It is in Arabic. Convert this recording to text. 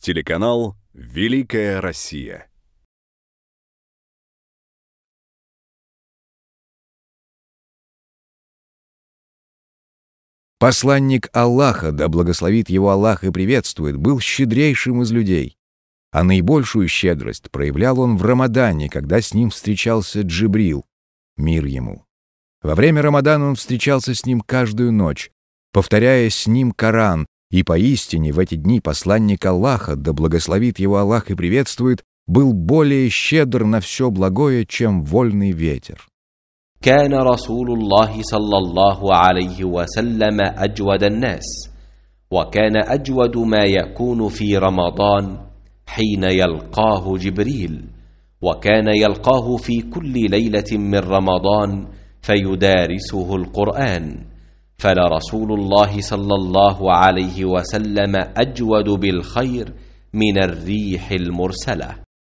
Телеканал «Великая Россия». Посланник Аллаха, да благословит его Аллах и приветствует, был щедрейшим из людей. А наибольшую щедрость проявлял он в Рамадане, когда с ним встречался Джибрил, мир ему. Во время Рамадана он встречался с ним каждую ночь, повторяя с ним Коран И поистине в эти дни посланник Аллаха, да благословит его Аллах и приветствует, был более щедр на все благое, чем вольный ветер. كان رسول الله صلى الله عليه وسلم أجود الناس وكان أجود ما يكون في رمضان حين يلقاه جبريل وكان يلقاه في كل ليلة من رمضان فيدارسه القرآن فلرسول الله صلى الله عليه وسلم اجود بالخير من الريح المرسله